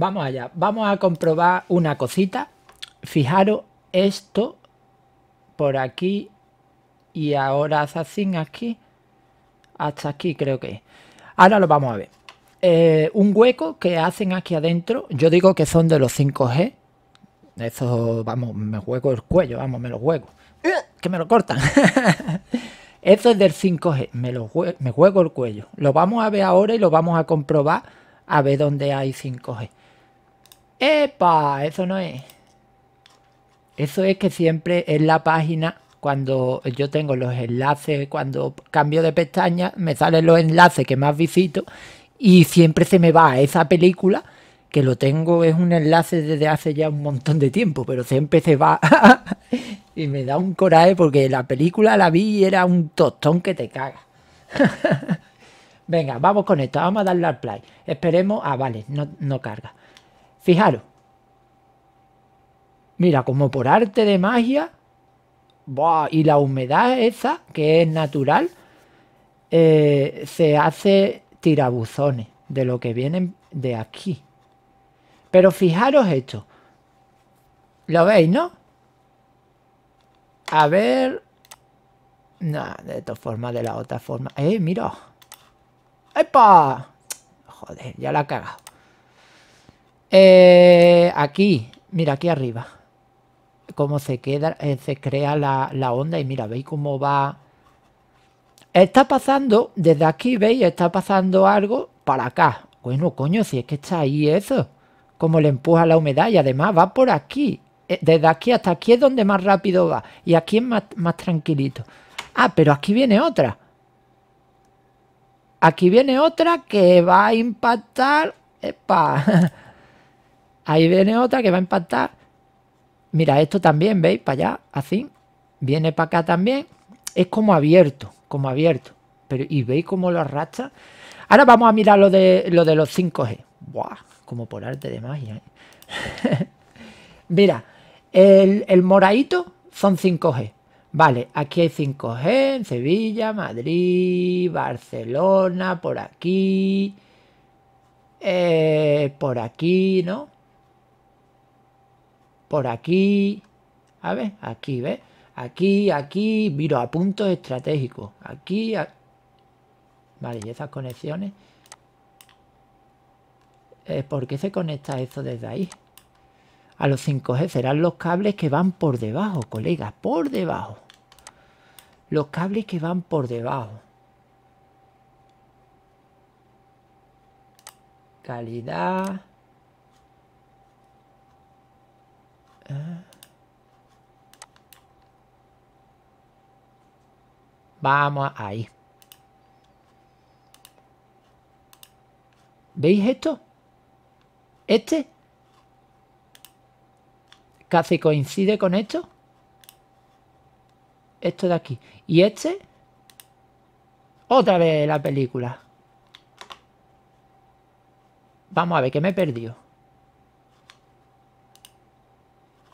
vamos allá. Vamos a comprobar una cosita. Fijaros esto por aquí y ahora sin aquí. Hasta aquí creo que Ahora lo vamos a ver. Eh, un hueco que hacen aquí adentro. Yo digo que son de los 5G. Eso, vamos, me juego el cuello, vamos, me lo juego. Que me lo cortan. Eso es del 5G, me, lo me juego el cuello. Lo vamos a ver ahora y lo vamos a comprobar a ver dónde hay 5G. ¡Epa! Eso no es. Eso es que siempre en la página, cuando yo tengo los enlaces, cuando cambio de pestaña, me salen los enlaces que más visito y siempre se me va a esa película que lo tengo, es un enlace desde hace ya un montón de tiempo, pero siempre se va y me da un coraje porque la película la vi y era un tostón que te caga. Venga, vamos con esto, vamos a darle al play. Esperemos, ah, vale, no, no carga. Fijaros. Mira, como por arte de magia. Y la humedad esa, que es natural, eh, se hace tirabuzones de lo que vienen de aquí. Pero fijaros esto. ¿Lo veis, no? A ver... No, de esta forma, de la otra forma. ¡Eh, mira! ¡Epa! Joder, ya la ha cagado. Eh, aquí, mira, aquí arriba. Cómo se, queda, eh, se crea la, onda y mira, veis cómo va... Está pasando, desde aquí, veis, está pasando algo para acá. Bueno, coño, si es que está ahí eso. Como le empuja la humedad y además va por aquí. Eh, desde aquí hasta aquí es donde más rápido va. Y aquí es más, más tranquilito. Ah, pero aquí viene otra. Aquí viene otra que va a impactar... ¡Epa! Ahí viene otra que va a impactar. Mira, esto también, ¿veis? Para allá, así. Viene para acá también. Es como abierto, como abierto. Pero, ¿y veis cómo lo arrastra? Ahora vamos a mirar lo de, lo de los 5G. ¡Buah! Como por arte de magia. ¿eh? Mira, el, moradito son 5G. Vale, aquí hay 5G en Sevilla, Madrid, Barcelona, por aquí, eh, por aquí, ¿no? por aquí, a ver, aquí, ¿ves? Aquí, aquí, miro a puntos estratégicos, aquí, aquí. vale, y esas conexiones, eh, ¿por qué se conecta eso desde ahí? A los 5G serán los cables que van por debajo, colegas, por debajo. Los cables que van por debajo. Calidad. Vamos ahí. ¿Veis esto? Este casi coincide con esto. Esto de aquí. Y este, otra vez la película. Vamos a ver, que me he perdido.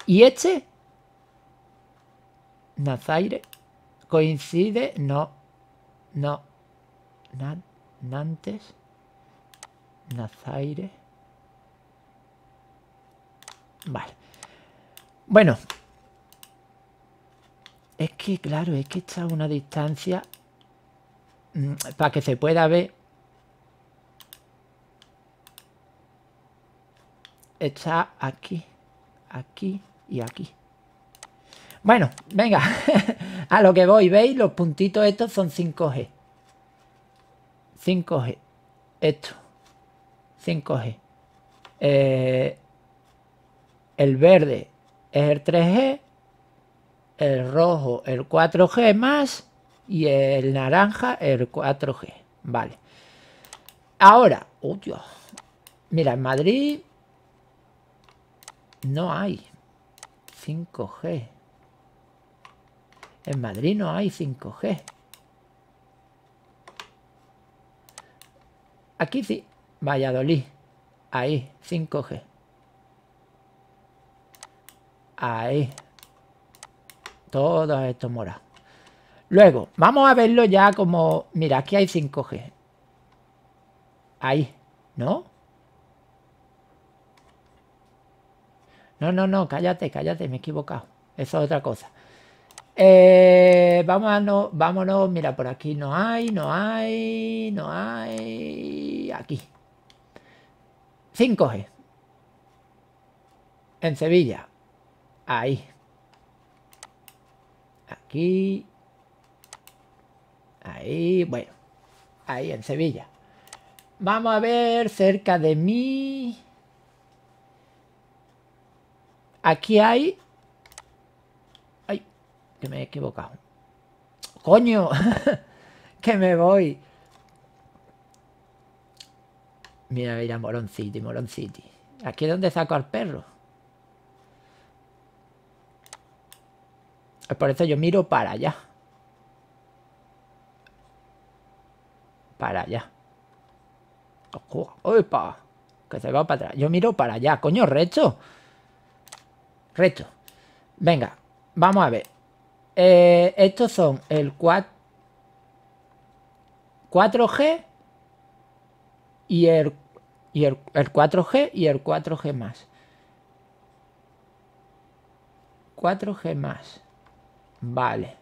Y este, Nazaire coincide, no, no, Nantes, Nazaire, vale, bueno, es que claro, es que está a una distancia, mm, para que se pueda ver, está aquí, aquí y aquí. Bueno, venga. A lo que voy, ¿veis? Los puntitos estos son 5G. 5G. Esto. 5G. Eh, el verde es el 3G. El rojo el 4G más. Y el naranja el 4G. Vale. Ahora. Oh, Dios. Mira, en Madrid no hay 5G. En Madrid no hay 5G. Aquí sí. Valladolid. Ahí, 5G. Ahí. Todo esto mora. Luego, vamos a verlo ya como... Mira, aquí hay 5G. Ahí, ¿no? No, no, no, cállate, cállate, me he equivocado. Eso es otra cosa. Eh, vámonos, vámonos, mira, por aquí no hay, no hay, no hay, aquí. 5G. En Sevilla. Ahí. Aquí. Ahí, bueno. Ahí en Sevilla. Vamos a ver cerca de mí. Aquí hay que me he equivocado. ¡Coño! ¡Que me voy! Mira, mira, Moron City, Moron City. ¿Aquí es donde saco al perro? Pues por eso yo miro para allá. Para allá. ¡Opa! Que se va para atrás. Yo miro para allá. Coño, recho. Recho. Venga, vamos a ver. Eh, estos son el 4, g y el, 4G y el 4G más. 4G más. Vale.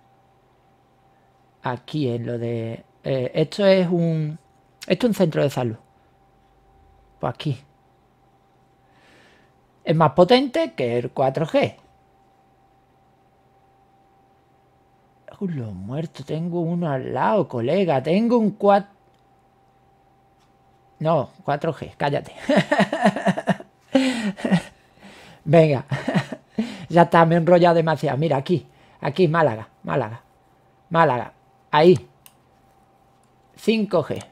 Aquí en lo de... Eh, esto es un... Esto es un centro de salud. Pues aquí. Es más potente que el 4G. Lo muerto, tengo uno al lado, colega. Tengo un 4... No, 4G, cállate. Venga, ya está, me he enrollado demasiado. Mira, aquí, aquí, Málaga, Málaga, Málaga. Ahí. 5G.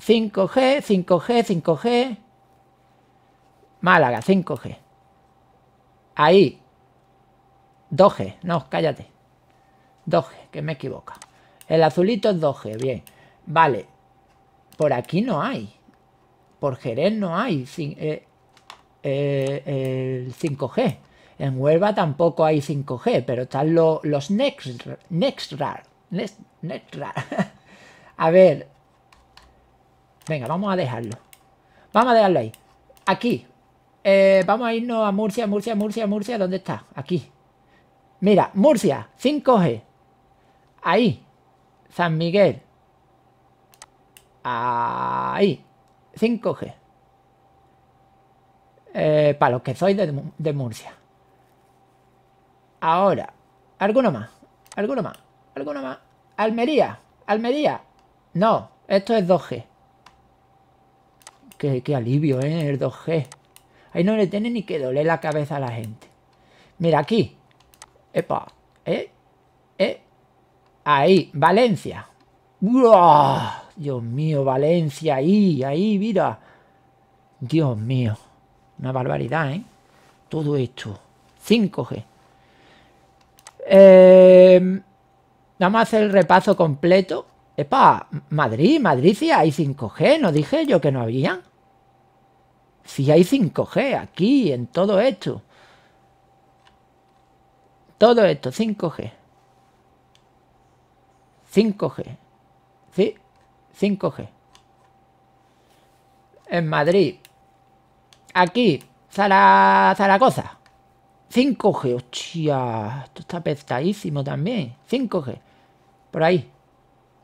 5G, 5G, 5G. Málaga, 5G. Ahí. 2G. No, cállate. 2G, que me equivoca. El azulito es 2G, bien. Vale, por aquí no hay. Por Jerez no hay eh, eh, el 5G. En Huelva tampoco hay 5G, pero están los next, next, a ver. Venga, vamos a dejarlo. Vamos a dejarlo ahí. Aquí. Eh, vamos a irnos a Murcia, Murcia, Murcia, Murcia. ¿Dónde está? Aquí. Mira, Murcia, 5G. Ahí. San Miguel. Ahí. 5G. Eh, para los que sois de, Murcia. Ahora, alguno más, alguno más, alguno más. Almería, Almería. No, esto es 2G. Qué, qué alivio, ¿eh? El 2G. Ahí no le tiene ni que doler la cabeza a la gente. Mira aquí. Epa, eh, eh, Ahí, Valencia. Dios mío, Valencia, ahí, ahí, mira. Dios mío. Una barbaridad, ¿eh? Todo esto. 5G. Em, vamos a hacer el repaso completo. Epa, Madrid, Madrid sí hay 5G. No dije yo que no había. sí hay 5G aquí, en todo esto. Todo esto, 5G. 5G. Sí, 5G. En Madrid. Aquí, Zaragoza. 5G, hostia. Esto está pestadísimo también. 5G. Por ahí.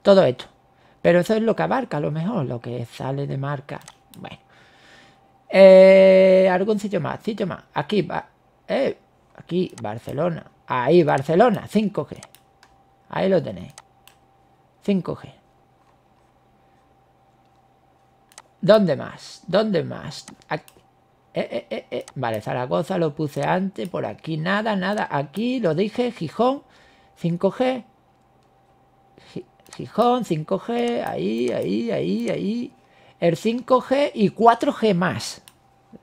Todo esto. Pero eso es lo que abarca, a lo mejor, lo que sale de marca. Bueno. Eh, algún sitio más, sitio más. Aquí, va, eh, aquí, Barcelona. Ahí, Barcelona, 5G. Ahí lo tenéis. 5G. ¿Dónde más? ¿Dónde más? Eh, eh, eh, vale, Zaragoza lo puse antes, por aquí nada, nada. Aquí lo dije, Gijón, 5G. Gijón, 5G, ahí, ahí, ahí, ahí. El 5G y 4G más.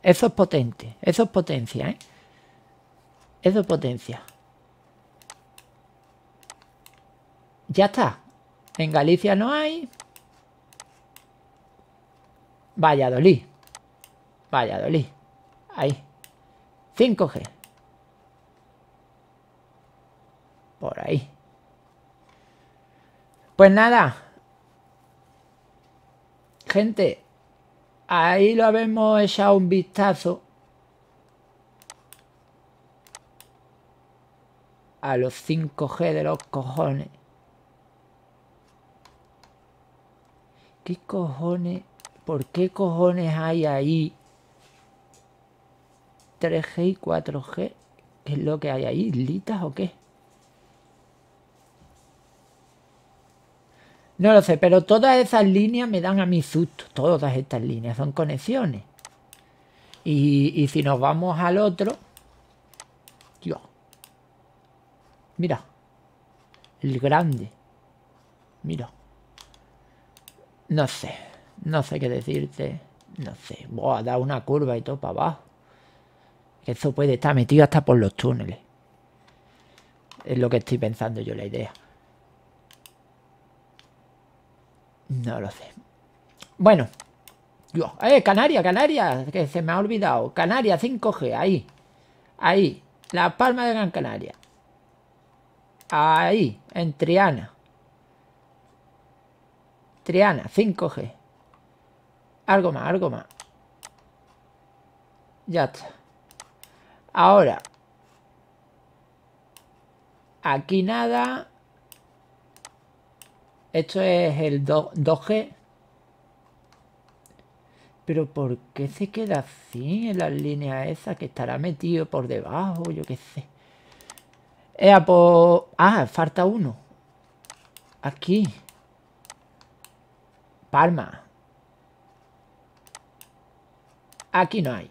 Eso es potente, eso es potencia, ¿eh? Eso es potencia. Ya está. En Galicia no hay. Valladolid. Valladolid. Ahí. 5G. Por ahí. Pues nada. Gente. Ahí lo habemos echado un vistazo. A los 5G de los cojones. ¿Qué cojones? ¿Por qué cojones hay ahí 3G y 4G? ¿Qué es lo que hay ahí? ¿Litas o qué? No lo sé, pero todas esas líneas me dan a mí susto. Todas estas líneas son conexiones. Y, si nos vamos al otro... Dios. Mira. El grande. Mira. No sé, no sé qué decirte. No sé, Buah, da una curva y todo para abajo. Eso puede estar metido hasta por los túneles. Es lo que estoy pensando yo la idea. No lo sé. Bueno. yo. eh, Canarias, Canarias, que se me ha olvidado. Canarias 5G, ahí. Ahí. La Palma de Gran Canaria. Ahí, en Triana. Triana, 5G. Algo más, algo más. Ya está. Ahora. Aquí nada. Esto es el 2, g Pero ¿por qué se queda así en la líneas esa Que estará metido por debajo, yo qué sé. por... Pues, ah, falta uno. Aquí. Palma. Aquí no hay.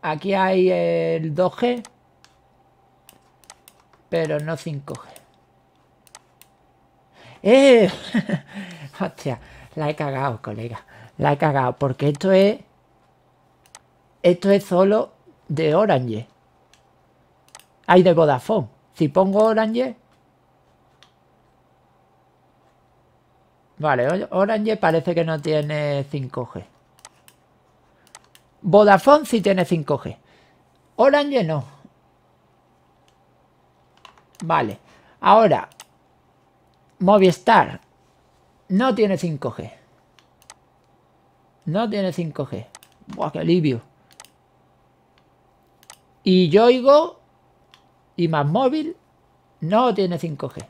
Aquí hay el 2G. Pero no 5G. ¡Eh! Hostia, la he cagado, colega. La he cagado. Porque esto es... Esto es solo de Orange. Hay de Vodafone. Si pongo Orange, Vale, Orange parece que no tiene 5G. Vodafone sí tiene 5G. Orange no. Vale. Ahora, Movistar no tiene 5G. No tiene 5G. Buah, qué alivio. Y Yoigo y más móvil no tiene 5G.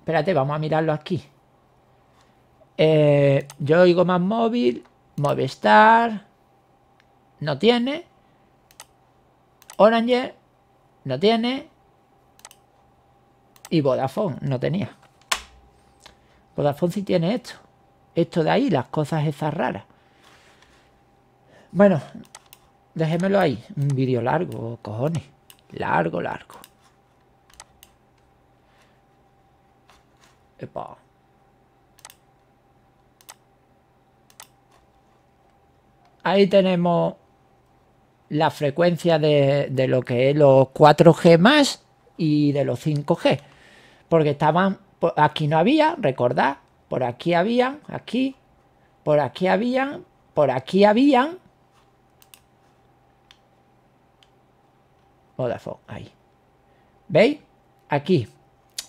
Espérate, vamos a mirarlo aquí. Eh, yo oigo más móvil. Movistar. No tiene. Oranger. No tiene. Y Vodafone no tenía. Vodafone sí tiene esto. Esto de ahí, las cosas esas raras. Bueno, déjemelo ahí. Un vídeo largo, cojones. Largo, largo. Epa. Ahí tenemos la frecuencia de, lo que es los 4G más y de los 5G. Porque estaban, pues, aquí no había, recordad, por aquí había, aquí, por aquí había, por aquí habían. Vodafone, ahí. ¿Veis? Aquí.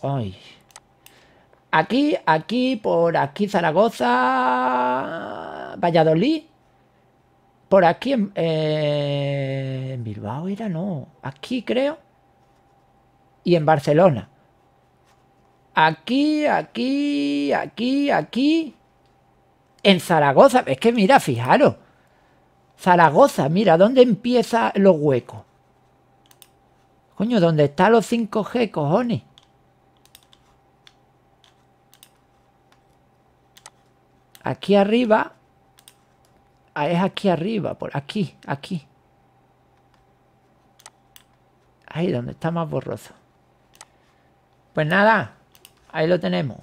Ay. Aquí, aquí, por aquí Zaragoza, Valladolid. Por aquí en, eh, en Bilbao era, no. Aquí creo. Y en Barcelona. Aquí, aquí, aquí, aquí. En Zaragoza. Es que mira, fijaros. Zaragoza, mira, ¿dónde empieza los huecos? Coño, ¿dónde están los 5G, cojones? Aquí arriba Ah, es aquí arriba, por aquí, aquí. Ahí donde está más borroso. Pues nada, ahí lo tenemos.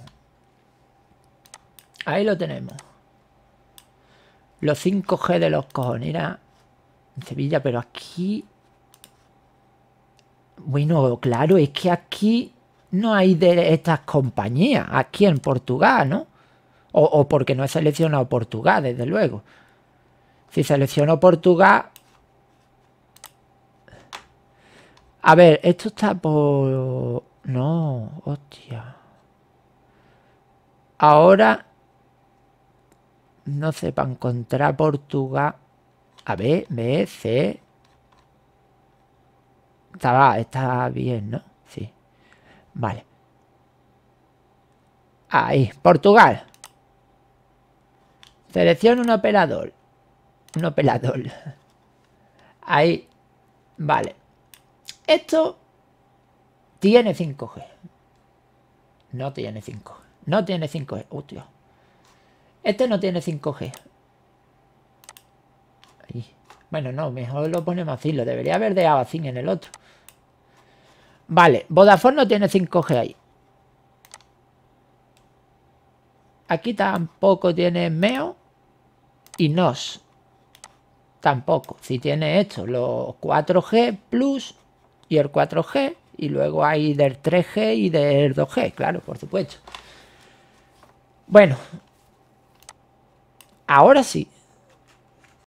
Ahí lo tenemos. Los 5G de los cojones. Era en Sevilla, pero aquí... Bueno, claro, es que aquí no hay de estas compañías. Aquí en Portugal, ¿no? O, o porque no he seleccionado Portugal, desde luego. Si selecciono Portugal... A ver, esto está por... No, hostia. Ahora... No sepa encontrar Portugal. A ver, B, C. Está, está bien, ¿no? Sí. Vale. Ahí, Portugal. Selecciono un operador. No peladol. Ahí. Vale. Esto tiene 5G. No tiene 5 No tiene 5G. Uh, este no tiene 5G. Ahí. Bueno, no, mejor lo ponemos así. Lo debería haber dejado así en el otro. Vale, Vodafone no tiene 5G ahí. Aquí tampoco tiene MEO y NOS tampoco. Si tiene hecho los 4G Plus y el 4G, y luego hay del 3G y del 2G, claro, por supuesto. Bueno, ahora sí,